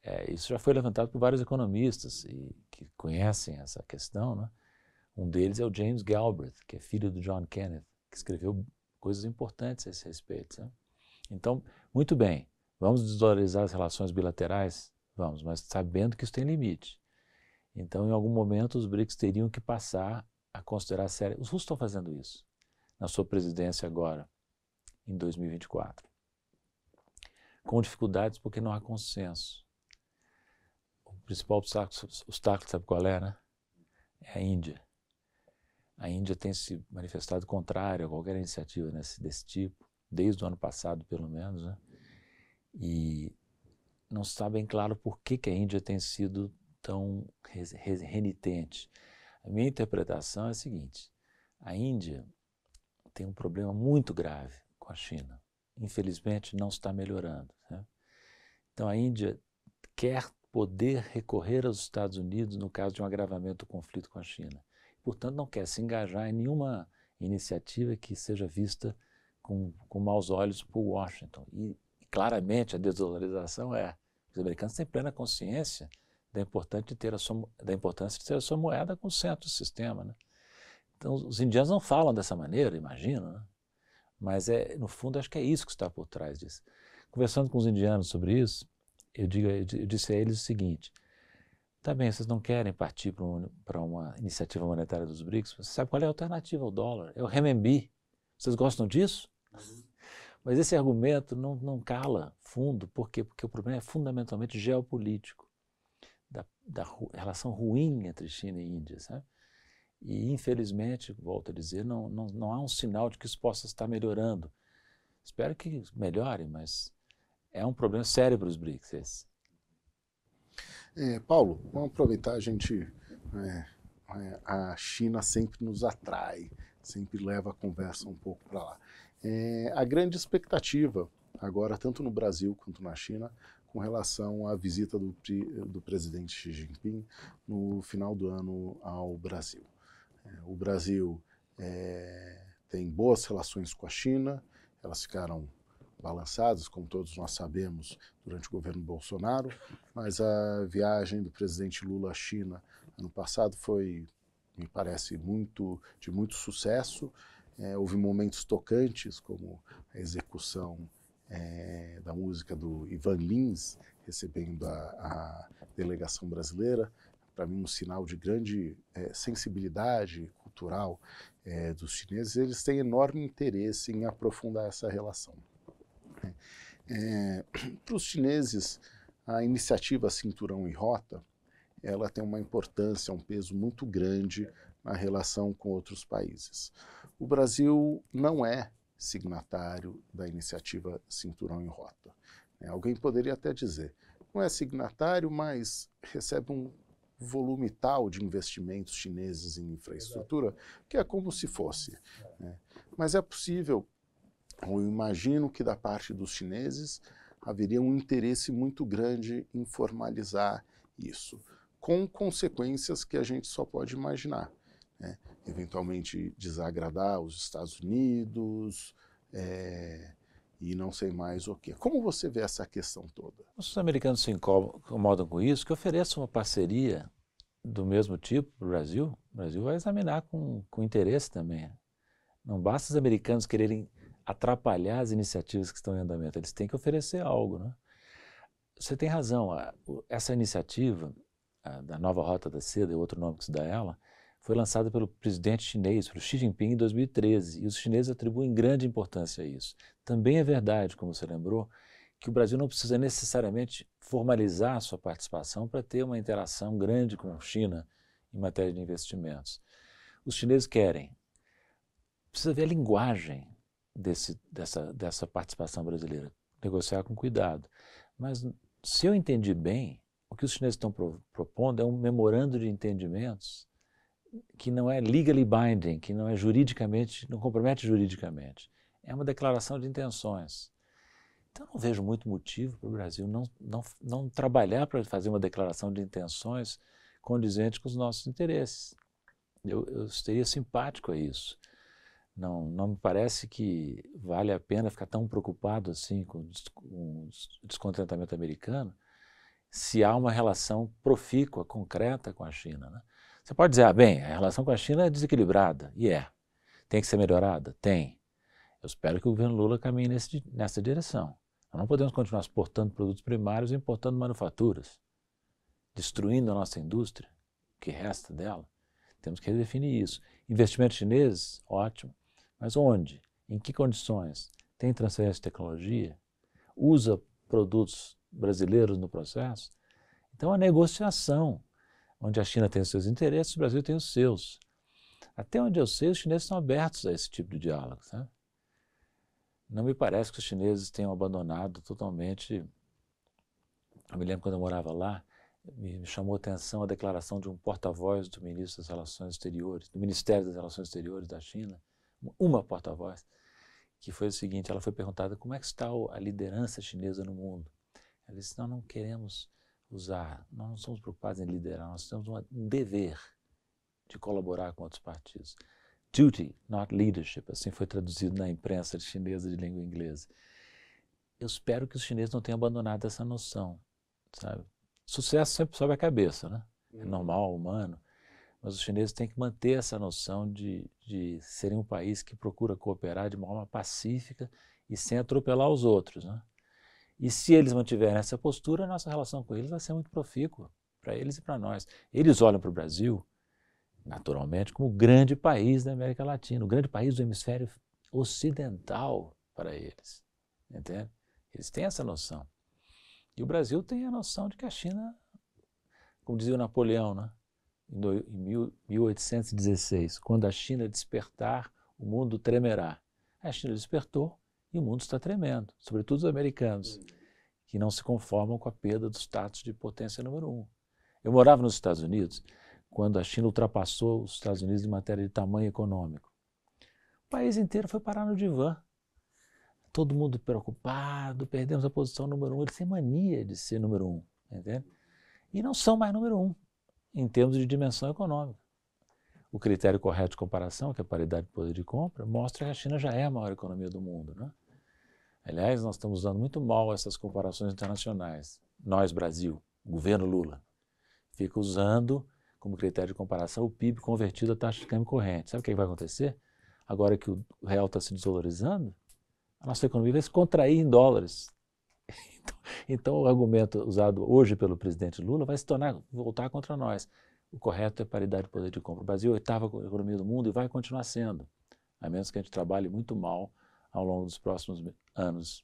É, isso já foi levantado por vários economistas e, que conhecem essa questão. Né? Um deles é o James Galbraith, que é filho do John Kenneth, que escreveu coisas importantes a esse respeito. Né? Então, muito bem, Vamos desvalorizar as relações bilaterais? Vamos, mas sabendo que isso tem limite. Então, em algum momento, os BRICS teriam que passar a considerar sério. Os russos estão fazendo isso na sua presidência agora, em 2024. Com dificuldades porque não há consenso. O principal obstáculo, obstáculo sabe qual é, né? É a Índia. A Índia tem se manifestado contrária a qualquer iniciativa nesse, desse tipo, desde o ano passado, pelo menos, né? E não está bem claro por que, que a Índia tem sido tão renitente. A minha interpretação é a seguinte: a Índia tem um problema muito grave com a China. Infelizmente, não está melhorando. Né? Então, a Índia quer poder recorrer aos Estados Unidos no caso de um agravamento do conflito com a China. Portanto, não quer se engajar em nenhuma iniciativa que seja vista com, com maus olhos por Washington. E claramente a desdolarização é os americanos têm plena consciência da importância de ter a sua, da importância de ter a sua moeda com o centro do sistema. Né? Então, os indianos não falam dessa maneira, imagino, né? mas é, no fundo acho que é isso que está por trás disso. Conversando com os indianos sobre isso, eu, digo, eu disse a eles o seguinte, tá bem, vocês não querem partir para uma, para uma iniciativa monetária dos BRICS, você sabe qual é a alternativa ao dólar? É o renminbi. Vocês gostam disso? Uhum. Mas esse argumento não, não cala fundo, por quê? Porque o problema é fundamentalmente geopolítico, da, da relação ruim entre China e Índia, sabe? E, infelizmente, volto a dizer, não, não, não há um sinal de que isso possa estar melhorando. Espero que melhore, mas é um problema sério para os BRICS esse. É, Paulo, vamos aproveitar a gente. É, é, a China sempre nos atrai, sempre leva a conversa um pouco para lá é, a grande expectativa agora, tanto no Brasil quanto na China, com relação à visita do, do presidente Xi Jinping no final do ano ao Brasil. É, o Brasil é, tem boas relações com a China, elas ficaram balançadas, como todos nós sabemos, durante o governo Bolsonaro, mas a viagem do presidente Lula à China ano passado foi, me parece, muito de muito sucesso. É, houve momentos tocantes, como a execução é, da música do Ivan Lins, recebendo a, a delegação brasileira. Para mim, um sinal de grande é, sensibilidade cultural é, dos chineses. Eles têm enorme interesse em aprofundar essa relação. Para é, é, [CLEARS THROAT] os chineses, a iniciativa Cinturão e Rota ela tem uma importância, um peso muito grande na relação com outros países. O Brasil não é signatário da iniciativa Cinturão em Rota. É, alguém poderia até dizer, não é signatário, mas recebe um volume tal de investimentos chineses em infraestrutura que é como se fosse. Né? Mas é possível, eu imagino que da parte dos chineses haveria um interesse muito grande em formalizar isso, com consequências que a gente só pode imaginar. Né, eventualmente desagradar os Estados Unidos é, e não sei mais o quê. Como você vê essa questão toda? Os americanos se incomodam com isso, que ofereça uma parceria do mesmo tipo para o Brasil. O Brasil vai examinar com, com interesse também. Não basta os americanos quererem atrapalhar as iniciativas que estão em andamento, eles têm que oferecer algo. Né? Você tem razão, essa iniciativa da Nova Rota da Seda, é outro nome que se dá a ela, foi lançada pelo presidente chinês, pelo Xi Jinping, em 2013, e os chineses atribuem grande importância a isso. Também é verdade, como você lembrou, que o Brasil não precisa necessariamente formalizar a sua participação para ter uma interação grande com a China em matéria de investimentos. Os chineses querem. Precisa ver a linguagem desse, dessa, dessa participação brasileira, negociar com cuidado. Mas, se eu entendi bem, o que os chineses estão pro, propondo é um memorando de entendimentos que não é legally binding, que não é juridicamente, não compromete juridicamente. É uma declaração de intenções. Então, não vejo muito motivo para o Brasil não, não, não trabalhar para fazer uma declaração de intenções condizente com os nossos interesses. Eu, eu seria simpático a isso. Não, não me parece que vale a pena ficar tão preocupado assim com, com o descontentamento americano se há uma relação profícua, concreta com a China. Né? Você pode dizer, ah, bem, a relação com a China é desequilibrada, e é. Tem que ser melhorada? Tem. Eu espero que o governo Lula caminhe nesse, nessa direção. Nós não podemos continuar exportando produtos primários e importando manufaturas, destruindo a nossa indústria, o que resta dela. Temos que redefinir isso. Investimentos chineses, ótimo, mas onde? Em que condições? Tem transferência de tecnologia? Usa produtos brasileiros no processo? Então, a negociação Onde a China tem os seus interesses, o Brasil tem os seus. Até onde eu sei, os chineses estão abertos a esse tipo de diálogo. Né? Não me parece que os chineses tenham abandonado totalmente. Eu me lembro quando eu morava lá, me chamou a atenção a declaração de um porta-voz do ministro das Relações Exteriores, do Ministério das Relações Exteriores da China, uma porta-voz, que foi o seguinte: ela foi perguntada como é que está a liderança chinesa no mundo. Ela disse: nós não queremos usar. Nós não somos preocupados em liderar, nós temos um dever de colaborar com outros partidos. Duty, not leadership, assim foi traduzido na imprensa chinesa de língua inglesa. Eu espero que os chineses não tenham abandonado essa noção, sabe? Sucesso sempre sobe a cabeça, né? É uhum. normal, humano. Mas os chineses têm que manter essa noção de, de serem um país que procura cooperar de uma forma pacífica e sem atropelar os outros, né? E se eles mantiverem essa postura, a nossa relação com eles vai ser muito profícua, para eles e para nós. Eles olham para o Brasil, naturalmente, como o grande país da América Latina, o grande país do hemisfério ocidental para eles. Entende? Eles têm essa noção. E o Brasil tem a noção de que a China, como dizia o Napoleão, né? em 1816, quando a China despertar, o mundo tremerá. A China despertou, e o mundo está tremendo, sobretudo os americanos, uhum. que não se conformam com a perda do status de potência número um. Eu morava nos Estados Unidos quando a China ultrapassou os Estados Unidos em matéria de tamanho econômico. O país inteiro foi parar no divã. Todo mundo preocupado, perdemos a posição número um. Eles têm mania de ser número um, entende? E não são mais número um em termos de dimensão econômica. O critério correto de comparação, que é a paridade de poder de compra, mostra que a China já é a maior economia do mundo. Né? Aliás, nós estamos usando muito mal essas comparações internacionais. Nós, Brasil, governo Lula, fica usando como critério de comparação o PIB convertido à taxa de câmbio corrente. Sabe o que vai acontecer? Agora que o real está se desvalorizando, a nossa economia vai se contrair em dólares. [LAUGHS] Então, então, o argumento usado hoje pelo presidente Lula vai se tornar, voltar contra nós. O correto é paridade de poder de compra. O Brasil é a oitava economia do mundo e vai continuar sendo, a menos que a gente trabalhe muito mal ao longo dos próximos anos?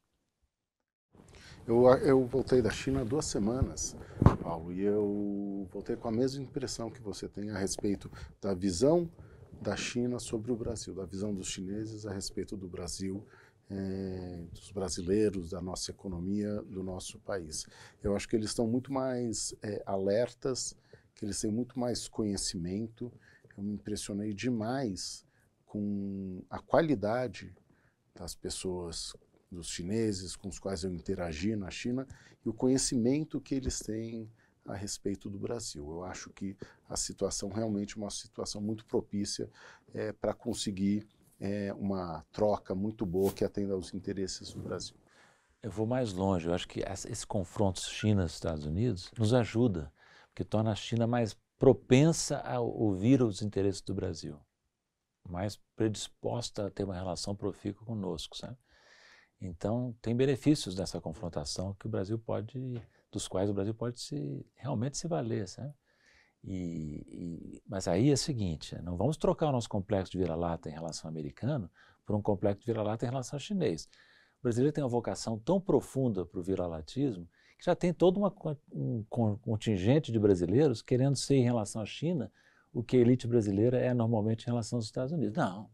Eu, eu voltei da China há duas semanas, Paulo, e eu voltei com a mesma impressão que você tem a respeito da visão da China sobre o Brasil, da visão dos chineses a respeito do Brasil, é, dos brasileiros, da nossa economia, do nosso país. Eu acho que eles estão muito mais é, alertas, que eles têm muito mais conhecimento. Eu me impressionei demais com a qualidade das pessoas, dos chineses com os quais eu interagi na China e o conhecimento que eles têm a respeito do Brasil. Eu acho que a situação realmente é uma situação muito propícia é, para conseguir é, uma troca muito boa que atenda aos interesses do Brasil. Eu vou mais longe. Eu acho que esse confronto China-Estados Unidos nos ajuda, porque torna a China mais propensa a ouvir os interesses do Brasil mais predisposta a ter uma relação profícua conosco, sabe? Então, tem benefícios dessa confrontação que o Brasil pode, dos quais o Brasil pode se, realmente se valer, sabe? E, e, mas aí é o seguinte, né? não vamos trocar o nosso complexo de vira-lata em relação ao americano por um complexo de vira-lata em relação ao chinês. O brasileiro tem uma vocação tão profunda para o vira-latismo que já tem todo uma, um contingente de brasileiros querendo ser, em relação à China, o que a elite brasileira é normalmente em relação aos Estados Unidos. Não,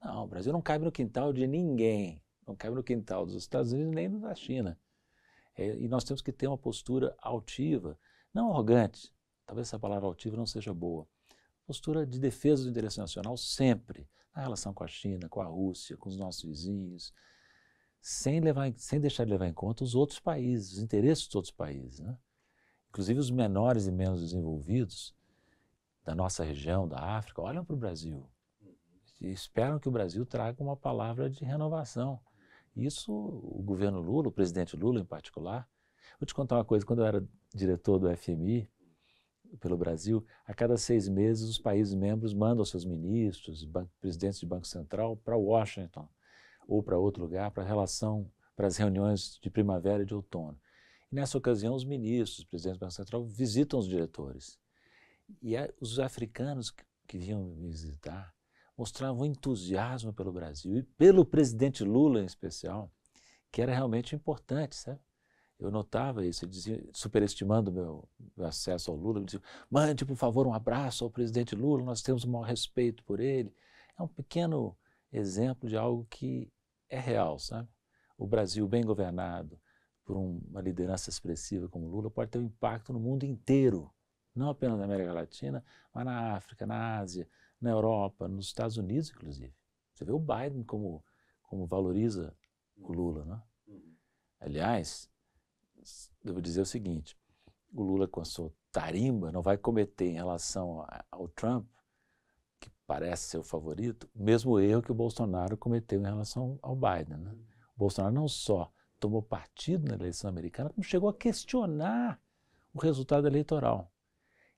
não, o Brasil não cabe no quintal de ninguém, não cabe no quintal dos Estados Unidos nem da China. É, e nós temos que ter uma postura altiva, não arrogante, talvez essa palavra altiva não seja boa, postura de defesa do interesse nacional sempre, na relação com a China, com a Rússia, com os nossos vizinhos, sem, levar, sem deixar de levar em conta os outros países, os interesses dos outros países. Né? Inclusive os menores e menos desenvolvidos, da nossa região, da África, olham para o Brasil e esperam que o Brasil traga uma palavra de renovação. Isso, o governo Lula, o presidente Lula em particular, vou te contar uma coisa, quando eu era diretor do FMI, pelo Brasil, a cada seis meses os países membros mandam seus ministros, presidentes de Banco Central para Washington ou para outro lugar para relação para as reuniões de primavera e de outono. E nessa ocasião os ministros, os presidentes do Banco Central visitam os diretores e a, os africanos que, que vinham me visitar mostravam entusiasmo pelo Brasil e pelo presidente Lula em especial, que era realmente importante, sabe? Eu notava isso, eu dizia, superestimando meu, meu acesso ao Lula, eu dizia, mande, por favor, um abraço ao presidente Lula, nós temos o maior respeito por ele. É um pequeno exemplo de algo que é real, sabe? O Brasil bem governado por uma liderança expressiva como Lula pode ter um impacto no mundo inteiro não apenas na América Latina, mas na África, na Ásia, na Europa, nos Estados Unidos, inclusive. Você vê o Biden como, como valoriza o Lula, né? Uhum. Aliás, devo dizer o seguinte, o Lula com a sua tarimba não vai cometer em relação ao Trump, que parece ser o favorito, o mesmo erro que o Bolsonaro cometeu em relação ao Biden, né? Uhum. O Bolsonaro não só tomou partido na eleição americana, como chegou a questionar o resultado eleitoral.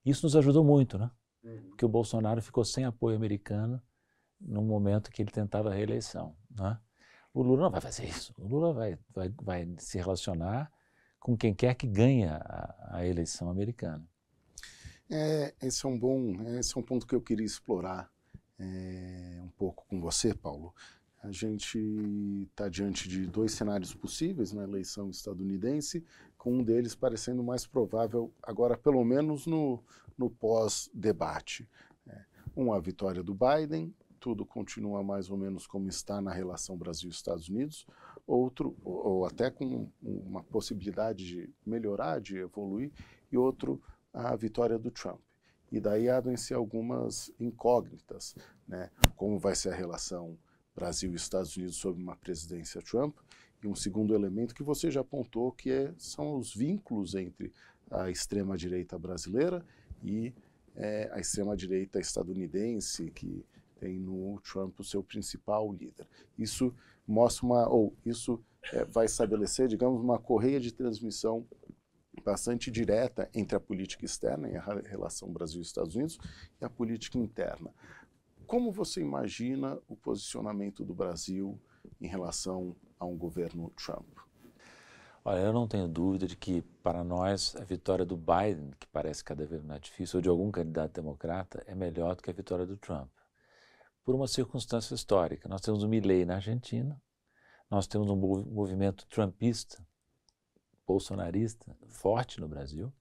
Isso nos ajudou muito, né? Uhum. Porque o Bolsonaro ficou sem apoio americano no momento que ele tentava a reeleição, né? O Lula não vai fazer isso. O Lula vai, vai, vai se relacionar com quem quer que ganhe a, a eleição americana. É, esse é um bom, esse é um ponto que eu queria explorar é, um pouco com você, Paulo. A gente está diante de dois cenários possíveis na eleição estadunidense com um deles parecendo mais provável agora, pelo menos no, no pós-debate. É, vitória do Biden, tudo continua mais ou menos como está na relação Brasil-Estados Unidos, outro, ou até com uma possibilidade de melhorar, de evoluir, e outro, a vitória do Trump. E daí abrem-se algumas incógnitas, né? como vai ser a relação Brasil-Estados Unidos sob uma presidência Trump, e um segundo elemento que você já apontou, que é, são os vínculos entre a extrema-direita brasileira e é, a extrema-direita estadunidense, que tem no Trump o seu principal líder. Isso mostra uma, ou isso é, vai estabelecer, digamos, uma correia de transmissão bastante direta entre a política externa e a relação Brasil-Estados Unidos e a política interna. Como você imagina o posicionamento do Brasil em relação a um governo Trump? Olha, eu não tenho dúvida de que, para nós, a vitória do Biden, que parece cada vez mais difícil, ou de algum candidato democrata, é melhor do que a vitória do Trump. Por uma circunstância histórica. Nós temos um Milley na Argentina, nós temos um movimento trumpista, bolsonarista, forte no Brasil,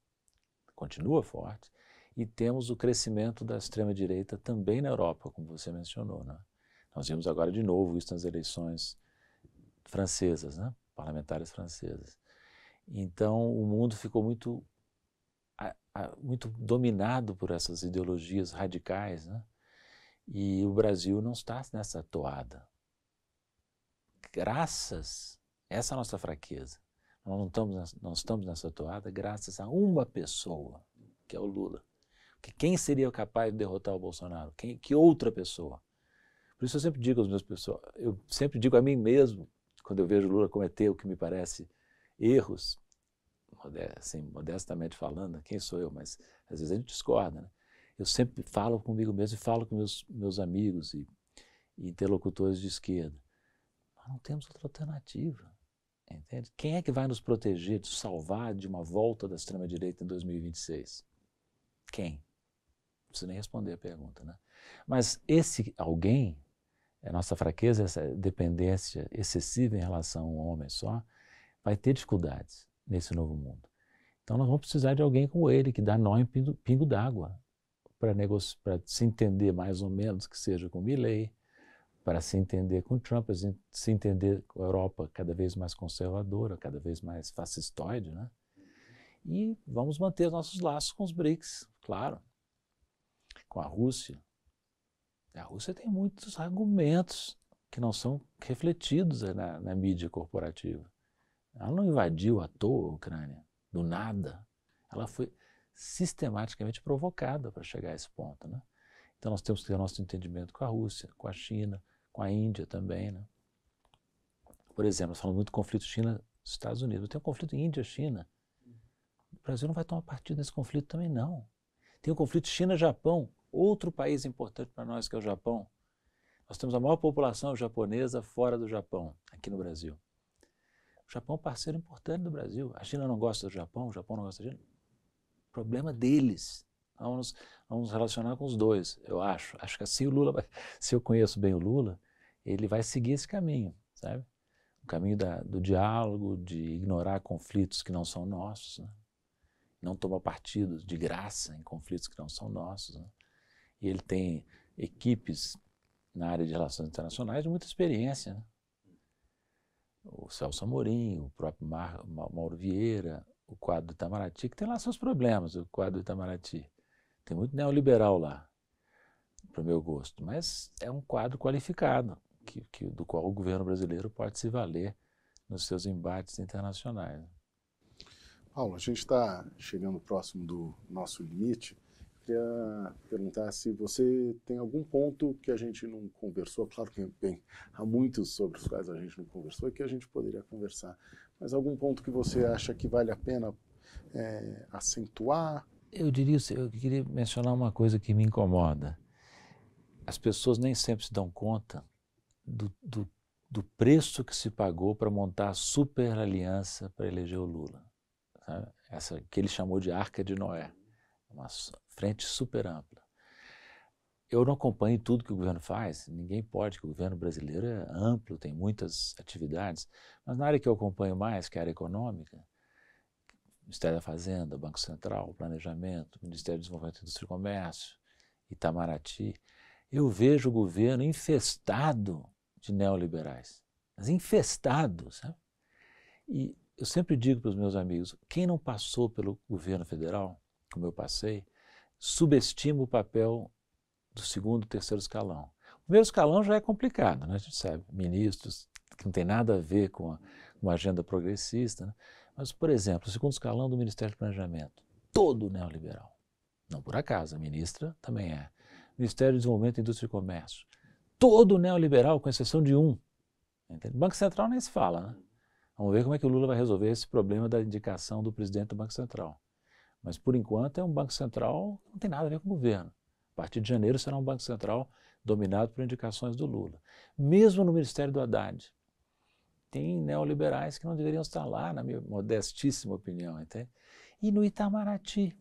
continua forte, e temos o crescimento da extrema-direita também na Europa, como você mencionou. Né? Nós vimos agora de novo isso nas eleições francesas, né? parlamentares francesas. Então o mundo ficou muito, muito dominado por essas ideologias radicais, né? e o Brasil não está nessa toada. Graças é a essa nossa fraqueza, nós não estamos, não estamos nessa toada graças a uma pessoa, que é o Lula. Porque quem seria capaz de derrotar o Bolsonaro? Quem, que outra pessoa? Por isso eu sempre digo aos meus pessoal, eu sempre digo a mim mesmo, quando eu vejo Lula cometer o que me parece erros, assim, modestamente falando, quem sou eu, mas às vezes a gente discorda, né? Eu sempre falo comigo mesmo e falo com meus, meus amigos e, e interlocutores de esquerda. Mas não temos outra alternativa, entende? Quem é que vai nos proteger, nos salvar de uma volta da extrema-direita em 2026? Quem? Não preciso nem responder a pergunta, né? Mas esse alguém é a nossa fraqueza, essa dependência excessiva em relação a um homem só, vai ter dificuldades nesse novo mundo. Então nós vamos precisar de alguém como ele, que dá nó em pingo, pingo d'água, para se entender mais ou menos que seja com Milley, para se entender com Trump, para se entender com a Europa cada vez mais conservadora, cada vez mais fascistoide, né? E vamos manter nossos laços com os BRICS, claro, com a Rússia, a Rússia tem muitos argumentos que não são refletidos na, né, na mídia corporativa. Ela não invadiu à toa a Ucrânia, do nada. Ela foi sistematicamente provocada para chegar a esse ponto. Né? Então nós temos que ter nosso entendimento com a Rússia, com a China, com a Índia também. Né? Por exemplo, nós falamos muito do conflito China-Estados Unidos. Tem um conflito Índia-China. O Brasil não vai tomar partido nesse conflito também, não. Tem o um conflito China-Japão. Outro país importante para nós que é o Japão. Nós temos a maior população japonesa fora do Japão, aqui no Brasil. O Japão é um parceiro importante do Brasil. A China não gosta do Japão, o Japão não gosta da China. Problema deles. Vamos, vamos relacionar com os dois, eu acho. Acho que assim o Lula, vai, [LAUGHS] se eu conheço bem o Lula, ele vai seguir esse caminho, sabe? O caminho da, do diálogo, de ignorar conflitos que não são nossos, né? não tomar partido de graça em conflitos que não são nossos. Né? e ele tem equipes na área de relações internacionais de muita experiência. Né? O Celso Amorim, o próprio Mar, Mauro Vieira, o quadro do Itamaraty, que tem lá seus problemas, o quadro do Itamaraty. Tem muito neoliberal lá, para o meu gosto, mas é um quadro qualificado, que, que, do qual o governo brasileiro pode se valer nos seus embates internacionais. Paulo, a gente está chegando próximo do nosso limite queria perguntar se você tem algum ponto que a gente não conversou, claro que há muitos sobre os quais a gente não conversou e que a gente poderia conversar, mas algum ponto que você acha que vale a pena é, acentuar? Eu diria, eu queria mencionar uma coisa que me incomoda. As pessoas nem sempre se dão conta do, do, do preço que se pagou para montar a super aliança para eleger o Lula. Sabe? Essa que ele chamou de Arca de Noé uma frente super ampla. Eu não acompanho tudo que o governo faz, ninguém pode, que o governo brasileiro é amplo, tem muitas atividades, mas na área que eu acompanho mais, que é a área econômica, Ministério da Fazenda, Banco Central, Planejamento, Ministério do Desenvolvimento, Indústria e Comércio, Itamaraty, eu vejo o governo infestado de neoliberais, mas infestado, sabe? E eu sempre digo para os meus amigos, quem não passou pelo governo federal como eu passei, subestima o papel do segundo e terceiro escalão. O primeiro escalão já é complicado, né? a gente sabe, ministros, que não tem nada a ver com, a, uma agenda progressista. Né? Mas, por exemplo, o segundo escalão do Ministério do Planejamento, todo neoliberal. Não por acaso, a ministra também é. Ministério do Desenvolvimento, Indústria e Comércio, todo neoliberal, com exceção de um. Entende? Banco Central nem se fala, né? Vamos ver como é que o Lula vai resolver esse problema da indicação do presidente do Banco Central. Mas, por enquanto, é um Banco Central que não tem nada a ver com o governo. A partir de janeiro será um Banco Central dominado por indicações do Lula. Mesmo no Ministério do Haddad, tem neoliberais que não deveriam estar lá, na minha modestíssima opinião. Entende? E no Itamaraty,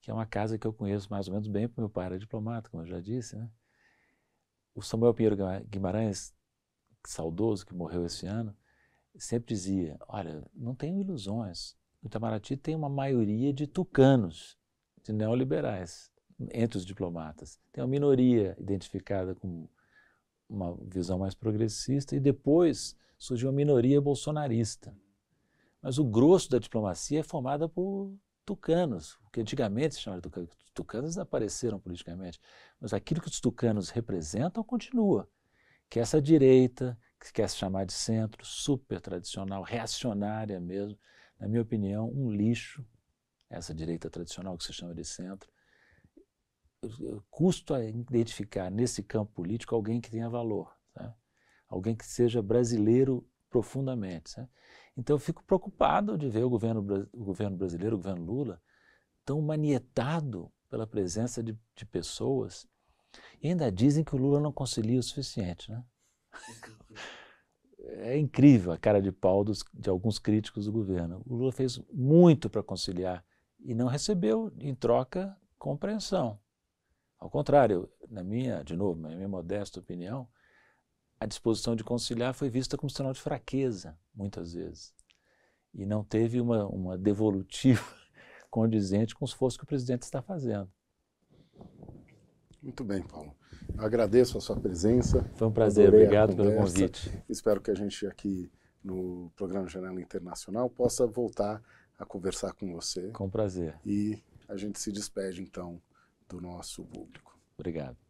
que é uma casa que eu conheço mais ou menos bem, porque meu pai era diplomata, como eu já disse. Né? O Samuel Pinheiro Guimarães, saudoso, que morreu esse ano, sempre dizia: Olha, não tenho ilusões o Itamaraty tem uma maioria de tucanos, de neoliberais, entre os diplomatas. Tem uma minoria identificada com uma visão mais progressista e depois surgiu uma minoria bolsonarista. Mas o grosso da diplomacia é formada por tucanos, que antigamente se chamava de tucanos. Os tucanos desapareceram politicamente, mas aquilo que os tucanos representam continua, que é essa direita, que quer se chamar de centro, super tradicional, reacionária mesmo, na minha opinião, um lixo, essa direita tradicional que se chama de centro. custa a identificar nesse campo político alguém que tenha valor, né? alguém que seja brasileiro profundamente. Né? Então, eu fico preocupado de ver o governo, o governo brasileiro, o governo Lula, tão manietado pela presença de, de pessoas. E ainda dizem que o Lula não concilia o suficiente. Né? é incrível a cara de pau dos, de alguns críticos do governo. O Lula fez muito para conciliar e não recebeu, em troca, compreensão. Ao contrário, na minha, de novo, na minha modesta opinião, a disposição de conciliar foi vista como sinal de fraqueza, muitas vezes. E não teve uma, uma devolutiva [LAUGHS] condizente com o esforço que o presidente está fazendo. Muito bem, Paulo. Agradeço a sua presença. Foi um prazer, Adorei obrigado pelo convite. Espero que a gente aqui no programa Janela Internacional possa voltar a conversar com você. Com prazer. E a gente se despede então do nosso público. Obrigado.